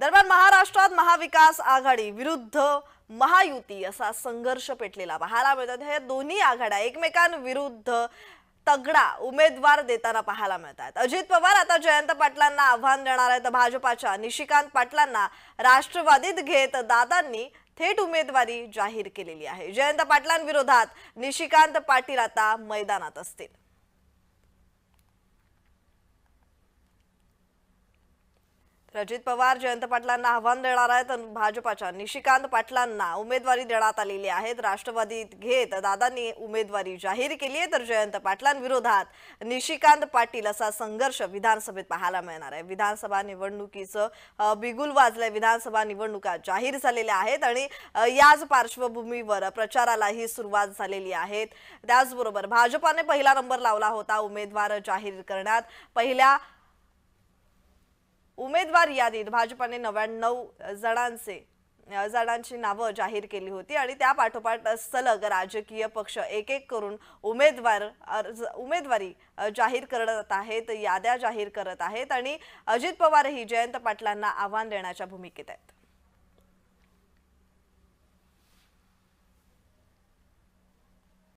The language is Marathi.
दरम्यान महाराष्ट्रात महाविकास आघाडी विरुद्ध महायुती असा संघर्ष पेटलेला पाहायला मिळतात ह्या दोन्ही आघाड्या एकमेकांविरुद्ध तगडा उमेदवार देताना पाहायला मिळत आहेत अजित पवार आता जयंत पाटलांना आव्हान देणार आहेत भाजपाच्या निशिकांत पाटलांना राष्ट्रवादीत घेत दादांनी थेट उमेदवारी जाहीर केलेली आहे जयंत पाटलांविरोधात निशिकांत पाटील आता मैदानात असतील रजित पवार जयंत पाटलांना आव्हान देणार आहेत भाजपाच्या निशिकांत पाटलांना उमेदवारी देण्यात आलेली आहे राष्ट्रवादी घेत दादांनी उमेदवारी जाहीर केली आहे तर जयंत पाटलांविरोधात निशिकांत पाटील असा संघर्ष विधानसभेत पाहायला मिळणार आहे विधानसभा निवडणुकीचं बिगुल वाजलंय विधानसभा निवडणुका जाहीर झालेल्या आहेत आणि याच पार्श्वभूमीवर प्रचारालाही सुरुवात झालेली आहे त्याचबरोबर भाजपाने पहिला नंबर लावला होता उमेदवार जाहीर करण्यात पहिल्या उमेदवार यादीत भाजपाने नव्याण्णव जणांचे जणांची नावं जाहीर केली होती आणि त्या पाठोपाठ सलग राजकीय पक्ष एक एक करून उमेदवार अर्ज उमेदवारी जाहीर करत आहेत याद्या जाहीर करत आहेत आणि अजित पवारही जयंत पाटलांना आव्हान देण्याच्या भूमिकेत आहेत